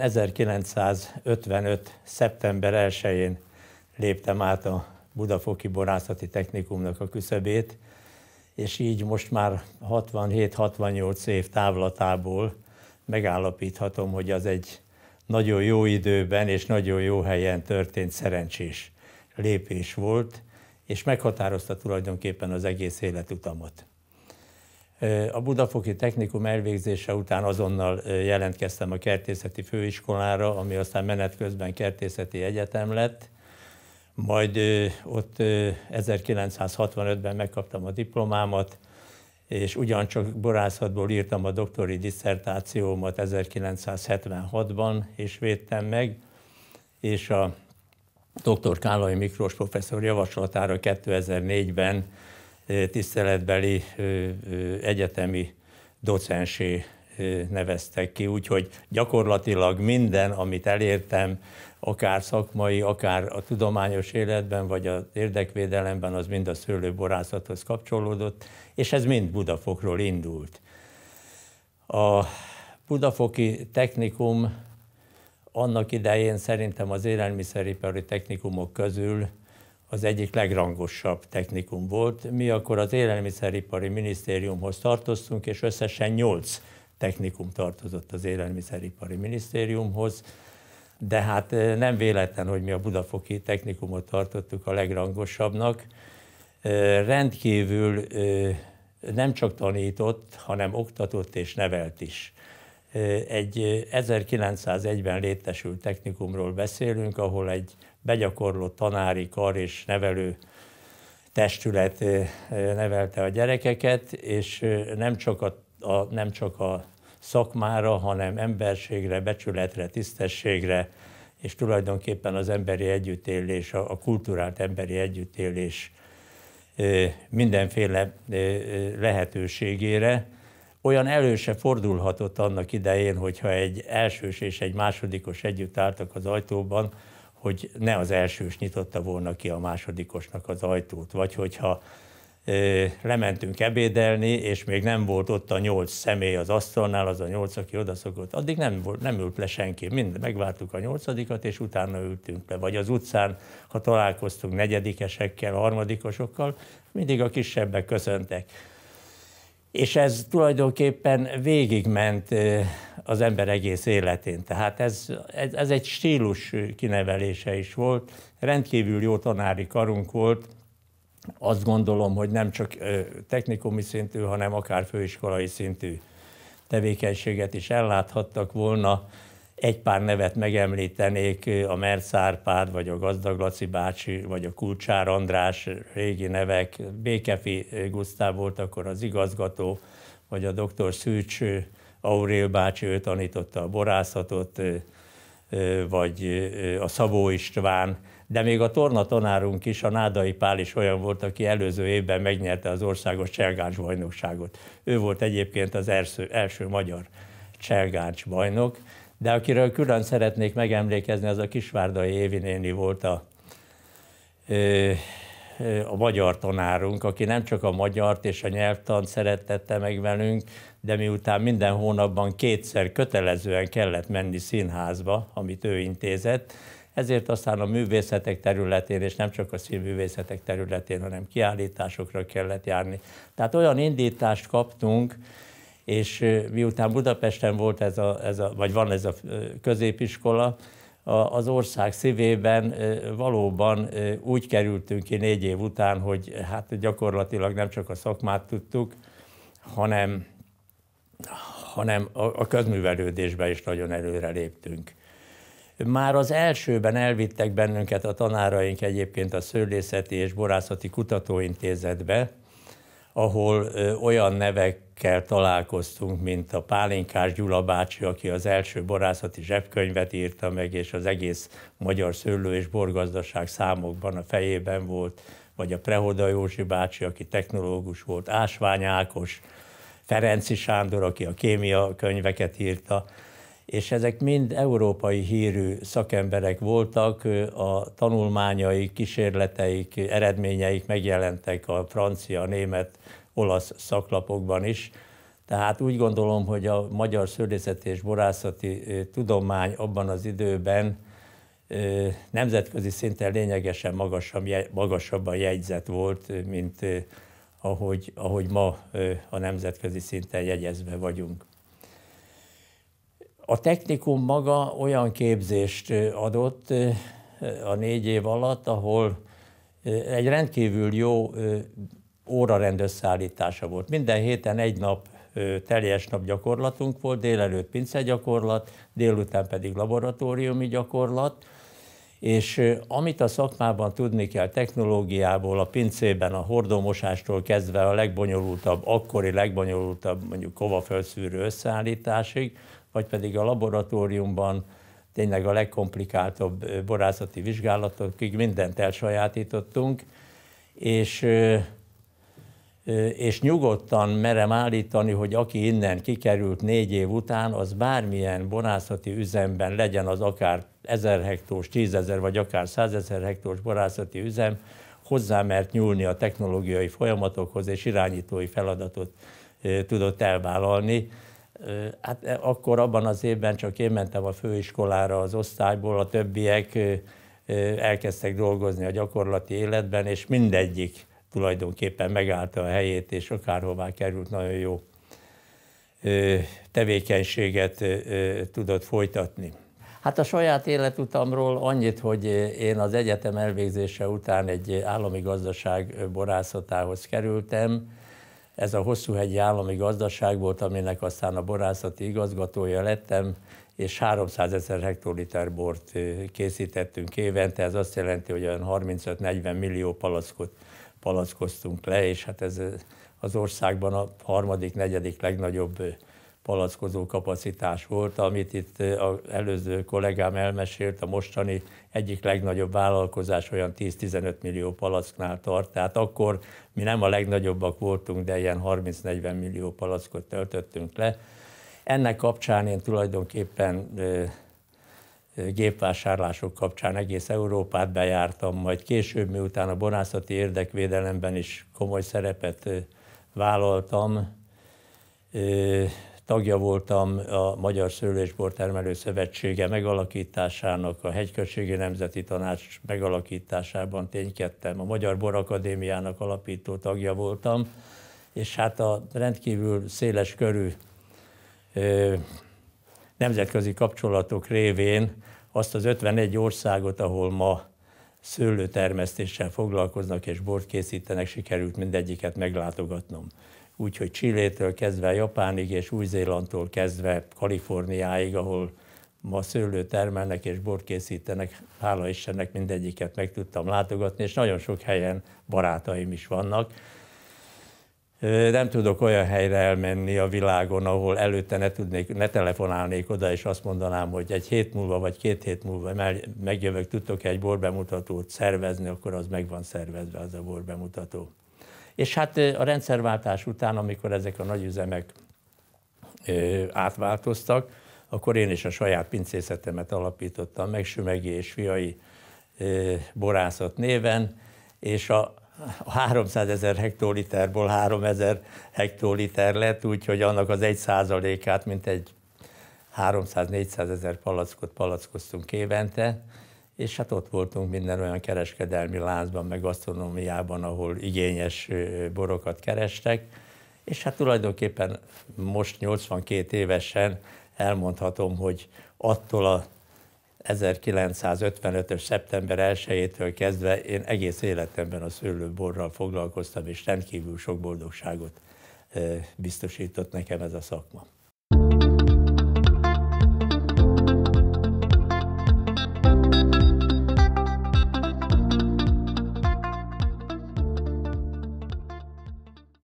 1955. szeptember 1-én léptem át a Budafoki Borászati Technikumnak a küszöbét, és így most már 67-68 év távlatából megállapíthatom, hogy az egy nagyon jó időben és nagyon jó helyen történt szerencsés lépés volt, és meghatározta tulajdonképpen az egész életutamat. A Budafoki Technikum elvégzése után azonnal jelentkeztem a Kertészeti Főiskolára, ami aztán menet közben Kertészeti Egyetem lett. Majd ott 1965-ben megkaptam a diplomámat, és ugyancsak borászatból írtam a doktori disszertációmat 1976-ban, és védtem meg, és a dr. Kálai Miklós professzor javaslatára 2004-ben tiszteletbeli egyetemi docensé neveztek ki, úgyhogy gyakorlatilag minden, amit elértem, akár szakmai, akár a tudományos életben, vagy az érdekvédelemben, az mind a szőlőborászathoz kapcsolódott, és ez mind Budafokról indult. A Budafoki technikum annak idején szerintem az élelmiszeripari technikumok közül az egyik legrangosabb technikum volt. Mi akkor az Élelmiszeripari Minisztériumhoz tartoztunk, és összesen nyolc technikum tartozott az Élelmiszeripari Minisztériumhoz, de hát nem véletlen, hogy mi a budafoki technikumot tartottuk a legrangosabbnak. Rendkívül nem csak tanított, hanem oktatott és nevelt is. Egy 1901-ben létesült technikumról beszélünk, ahol egy begyakorló tanári kar és nevelő testület nevelte a gyerekeket, és nem csak a, a, nem csak a szakmára, hanem emberségre, becsületre, tisztességre, és tulajdonképpen az emberi együttélés, a, a kulturált emberi együttélés mindenféle lehetőségére. Olyan előse fordulhatott annak idején, hogyha egy elsős és egy másodikos együtt álltak az ajtóban, hogy ne az elsős nyitotta volna ki a másodikosnak az ajtót, vagy hogyha ö, lementünk ebédelni, és még nem volt ott a nyolc személy az asztalnál, az a nyolc, aki odaszokott, addig nem, volt, nem ült le senki, mind megvártuk a nyolcadikat, és utána ültünk le. Vagy az utcán, ha találkoztunk negyedikesekkel, harmadikosokkal, mindig a kisebbek köszöntek és ez tulajdonképpen végigment az ember egész életén. Tehát ez, ez, ez egy stílus kinevelése is volt, rendkívül jó tanári karunk volt, azt gondolom, hogy nem csak technikumi szintű, hanem akár főiskolai szintű tevékenységet is elláthattak volna, egy pár nevet megemlítenék, a Merc Árpád, vagy a Gazdag Laci bácsi, vagy a Kulcsár András, régi nevek, Békefi Gusztáv volt akkor az igazgató, vagy a Doktor Szűcs Aurél bácsi, ő tanította a borászatot, vagy a Szabó István, de még a torna tanárunk is, a Nádai Pál is olyan volt, aki előző évben megnyerte az országos cselgáncs bajnokságot. Ő volt egyébként az első, első magyar cselgáncs bajnok, de akiről külön szeretnék megemlékezni, az a Kisvárdai Évi néni volt a, a magyar tanárunk, aki nem csak a magyart és a nyelvtant szerettette meg velünk, de miután minden hónapban kétszer kötelezően kellett menni színházba, amit ő intézett, ezért aztán a művészetek területén, és nem csak a színművészetek területén, hanem kiállításokra kellett járni. Tehát olyan indítást kaptunk, és miután Budapesten volt ez a, ez a vagy van ez a középiskola, az ország szívében valóban úgy kerültünk ki négy év után, hogy hát gyakorlatilag nem csak a szakmát tudtuk, hanem, hanem a közművelődésbe is nagyon előre léptünk. Már az elsőben elvittek bennünket a tanáraink egyébként a Szőlészeti és Borászati Kutatóintézetbe, ahol olyan nevekkel találkoztunk, mint a Pálinkás Gyula bácsi, aki az első borászati zsebkönyvet írta meg, és az egész magyar szőlő és borgazdaság számokban a fejében volt, vagy a Prehoda Józsi bácsi, aki technológus volt, Ásvány Ákos, Ferenci Sándor, aki a kémia könyveket írta, és ezek mind európai hírű szakemberek voltak, a tanulmányaik, kísérleteik, eredményeik megjelentek a francia, német, olasz szaklapokban is. Tehát úgy gondolom, hogy a magyar szőlészeti és borászati tudomány abban az időben nemzetközi szinten lényegesen magasabb, magasabban jegyzett volt, mint ahogy, ahogy ma a nemzetközi szinten jegyezve vagyunk. A technikum maga olyan képzést adott a négy év alatt, ahol egy rendkívül jó órarend összeállítása volt. Minden héten egy nap teljes nap gyakorlatunk volt, délelőtt pince gyakorlat, délután pedig laboratóriumi gyakorlat, és amit a szakmában tudni kell technológiából, a pincében, a hordómosástól kezdve a legbonyolultabb, akkori legbonyolultabb mondjuk kovafölszűrő összeállításig, vagy pedig a laboratóriumban tényleg a legkomplikáltabb borászati vizsgálatokig mindent elsajátítottunk, és, és nyugodtan merem állítani, hogy aki innen kikerült négy év után, az bármilyen borászati üzemben legyen az akár 1000 hektós, 10.000 vagy akár 100.000 hektós borászati üzem, hozzá mert nyúlni a technológiai folyamatokhoz és irányítói feladatot tudott elvállalni. Hát e, akkor abban az évben csak én mentem a főiskolára az osztályból, a többiek elkezdtek dolgozni a gyakorlati életben, és mindegyik tulajdonképpen megállta a helyét, és akárhová került, nagyon jó tevékenységet tudott folytatni. Hát a saját életutamról annyit, hogy én az egyetem elvégzése után egy állami gazdaság borászatához kerültem, ez a hosszúhegyi állami gazdaság volt, aminek aztán a borászati igazgatója lettem, és 300 ezer hektoliter bort készítettünk évente, ez azt jelenti, hogy olyan 35-40 millió palackot palackoztunk le, és hát ez az országban a harmadik, negyedik legnagyobb palackozó kapacitás volt, amit itt eh, az előző kollégám elmesélt, a mostani egyik legnagyobb vállalkozás olyan 10-15 millió palacknál tart, tehát akkor mi nem a legnagyobbak voltunk, de ilyen 30-40 millió palackot töltöttünk le. Ennek kapcsán én tulajdonképpen eh, eh, gépvásárlások kapcsán egész Európát bejártam, majd később, miután a borászati érdekvédelemben is komoly szerepet vállaltam, tagja voltam a Magyar Szőlésbortermelő Szövetsége megalakításának, a Hegyközségi Nemzeti Tanács megalakításában ténykedtem, a Magyar Borakadémiának alapító tagja voltam, és hát a rendkívül széles körű ö, nemzetközi kapcsolatok révén azt az 51 országot, ahol ma szőlőtermesztéssel foglalkoznak és bort készítenek, sikerült mindegyiket meglátogatnom úgyhogy Csillétől kezdve Japánig és Új-Zélandtól kezdve Kaliforniáig, ahol ma szőlőt termelnek és bort készítenek, hála Istennek mindegyiket meg tudtam látogatni, és nagyon sok helyen barátaim is vannak. Nem tudok olyan helyre elmenni a világon, ahol előtte ne, tudnék, ne telefonálnék oda, és azt mondanám, hogy egy hét múlva vagy két hét múlva megjövök, tudtok egy borbemutatót szervezni, akkor az meg van szervezve az a borbemutató. És hát a rendszerváltás után, amikor ezek a nagyüzemek átváltoztak, akkor én is a saját pincészetemet alapítottam meg, Sümegi és Fiai borászat néven, és a 300 ezer hektoliterból ezer hektoliter lett, úgyhogy annak az egy százalékát, mint egy 300-400 ezer palackot palackoztunk évente, és hát ott voltunk minden olyan kereskedelmi lázban, meg gasztronómiában, ahol igényes borokat kerestek, és hát tulajdonképpen most 82 évesen elmondhatom, hogy attól a 1955-ös szeptember 1-től kezdve én egész életemben a szőlőborral foglalkoztam, és rendkívül sok boldogságot biztosított nekem ez a szakma.